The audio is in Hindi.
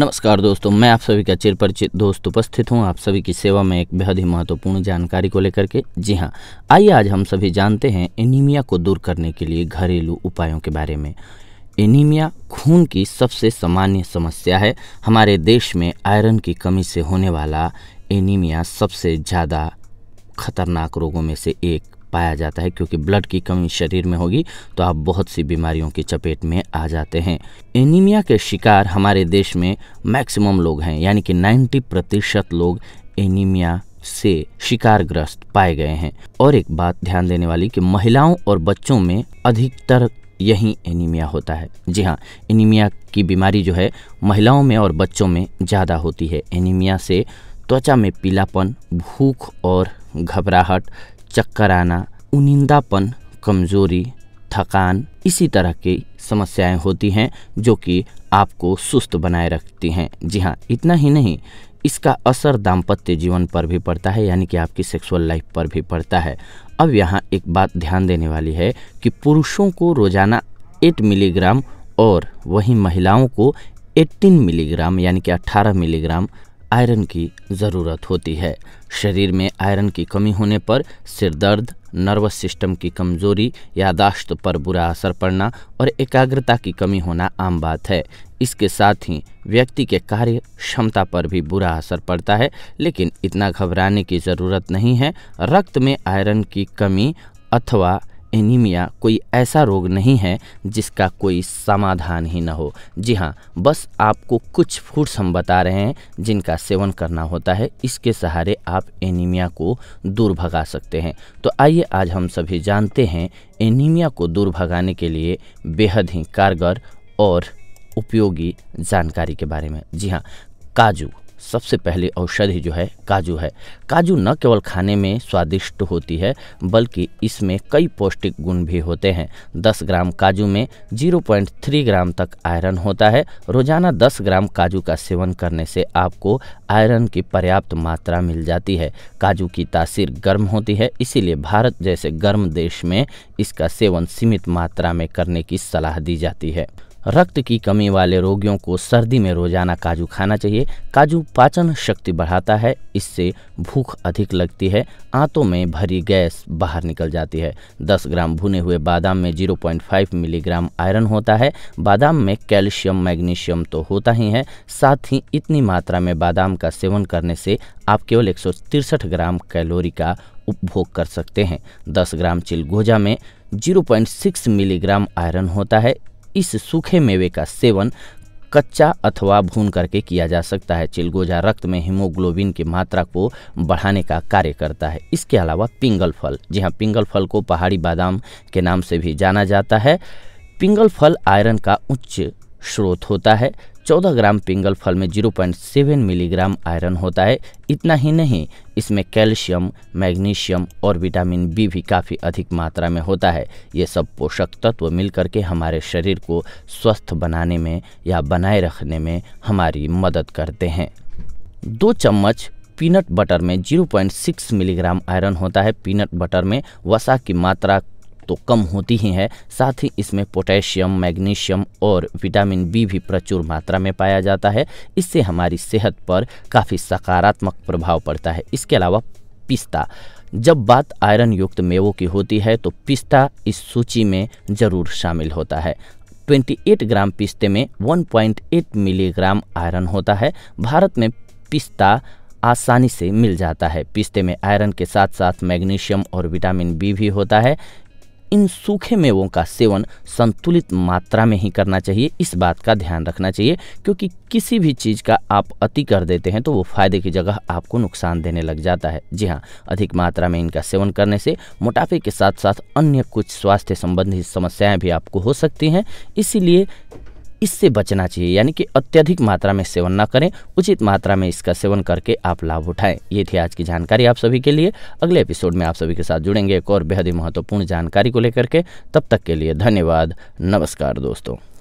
नमस्कार दोस्तों मैं आप सभी का चिरपरिचित दोस्त उपस्थित हूं आप सभी की सेवा में एक बेहद ही महत्वपूर्ण जानकारी को लेकर के जी हां आइए आज हम सभी जानते हैं एनीमिया को दूर करने के लिए घरेलू उपायों के बारे में एनीमिया खून की सबसे सामान्य समस्या है हमारे देश में आयरन की कमी से होने वाला एनीमिया सबसे ज़्यादा खतरनाक रोगों में से एक पाया जाता है क्योंकि ब्लड की कमी शरीर में होगी तो आप बहुत सी बीमारियों की चपेट में आ जाते हैं एनीमिया के शिकार हमारे देश में मैक्सिमम लोग हैं यानी कि 90 प्रतिशत लोग एनीमिया से शिकारग्रस्त पाए गए हैं और एक बात ध्यान देने वाली कि महिलाओं और बच्चों में अधिकतर यही एनीमिया होता है जी हाँ एनीमिया की बीमारी जो है महिलाओं में और बच्चों में ज़्यादा होती है एनीमिया से त्वचा में पीलापन भूख और घबराहट चक्कर आना उनिंदापन कमजोरी थकान इसी तरह की समस्याएं होती हैं जो कि आपको सुस्त बनाए रखती हैं जी हाँ इतना ही नहीं इसका असर दाम्पत्य जीवन पर भी पड़ता है यानी कि आपकी सेक्सुअल लाइफ पर भी पड़ता है अब यहाँ एक बात ध्यान देने वाली है कि पुरुषों को रोज़ाना 8 मिलीग्राम और वहीं महिलाओं को 18 मिलीग्राम यानी कि 18 मिलीग्राम आयरन की ज़रूरत होती है शरीर में आयरन की कमी होने पर सिर दर्द नर्वस सिस्टम की कमज़ोरी यादाश्त पर बुरा असर पड़ना और एकाग्रता की कमी होना आम बात है इसके साथ ही व्यक्ति के कार्य क्षमता पर भी बुरा असर पड़ता है लेकिन इतना घबराने की ज़रूरत नहीं है रक्त में आयरन की कमी अथवा एनीमिया कोई ऐसा रोग नहीं है जिसका कोई समाधान ही न हो जी हाँ बस आपको कुछ फूड्स हम बता रहे हैं जिनका सेवन करना होता है इसके सहारे आप एनीमिया को दूर भगा सकते हैं तो आइए आज हम सभी जानते हैं एनीमिया को दूर भगाने के लिए बेहद ही कारगर और उपयोगी जानकारी के बारे में जी हाँ काजू सबसे पहले औषधि जो है काजू है काजू न केवल खाने में स्वादिष्ट होती है बल्कि इसमें कई पौष्टिक गुण भी होते हैं 10 ग्राम काजू में 0.3 ग्राम तक आयरन होता है रोजाना 10 ग्राम काजू का सेवन करने से आपको आयरन की पर्याप्त मात्रा मिल जाती है काजू की तासीर गर्म होती है इसीलिए भारत जैसे गर्म देश में इसका सेवन सीमित मात्रा में करने की सलाह दी जाती है रक्त की कमी वाले रोगियों को सर्दी में रोजाना काजू खाना चाहिए काजू पाचन शक्ति बढ़ाता है इससे भूख अधिक लगती है आंतों में भरी गैस बाहर निकल जाती है 10 ग्राम भुने हुए बादाम में 0.5 मिलीग्राम आयरन होता है बादाम में कैल्शियम मैग्नीशियम तो होता ही है साथ ही इतनी मात्रा में बादाम का सेवन करने से आप केवल एक ग्राम कैलोरी का उपभोग कर सकते हैं 10 ग्राम चिलगोजा में 0.6 मिलीग्राम आयरन होता है इस सूखे मेवे का सेवन कच्चा अथवा भून करके किया जा सकता है चिलगोजा रक्त में हीमोग्लोबिन की मात्रा को बढ़ाने का कार्य करता है इसके अलावा पिंगल फल जी हाँ पिंगल फल को पहाड़ी बादाम के नाम से भी जाना जाता है पिंगल फल आयरन का उच्च स्रोत होता है 14 ग्राम पिंगल फल में 0.7 मिलीग्राम आयरन होता है इतना ही नहीं इसमें कैल्शियम मैग्नीशियम और विटामिन बी भी काफ़ी अधिक मात्रा में होता है ये सब पोषक तत्व मिलकर के हमारे शरीर को स्वस्थ बनाने में या बनाए रखने में हमारी मदद करते हैं दो चम्मच पीनट बटर में 0.6 मिलीग्राम आयरन होता है पीनट बटर में वसा की मात्रा तो कम होती ही है साथ ही इसमें पोटेशियम मैग्नीशियम और विटामिन बी भी प्रचुर मात्रा में पाया जाता है इससे हमारी सेहत पर काफ़ी सकारात्मक प्रभाव पड़ता है इसके अलावा पिस्ता जब बात आयरन युक्त मेवों की होती है तो पिस्ता इस सूची में ज़रूर शामिल होता है 28 ग्राम पिस्ते में 1.8 मिलीग्राम आयरन होता है भारत में पिस्ता आसानी से मिल जाता है पिस्ते में आयरन के साथ साथ मैग्नीशियम और विटामिन बी भी होता है इन सूखे मेवों का सेवन संतुलित मात्रा में ही करना चाहिए इस बात का ध्यान रखना चाहिए क्योंकि किसी भी चीज़ का आप अति कर देते हैं तो वो फायदे की जगह आपको नुकसान देने लग जाता है जी हाँ अधिक मात्रा में इनका सेवन करने से मोटापे के साथ साथ अन्य कुछ स्वास्थ्य संबंधी समस्याएं भी आपको हो सकती हैं इसीलिए इससे बचना चाहिए यानी कि अत्यधिक मात्रा में सेवन ना करें उचित मात्रा में इसका सेवन करके आप लाभ उठाएं ये थी आज की जानकारी आप सभी के लिए अगले एपिसोड में आप सभी के साथ जुड़ेंगे एक और बेहद ही महत्वपूर्ण जानकारी को लेकर के तब तक के लिए धन्यवाद नमस्कार दोस्तों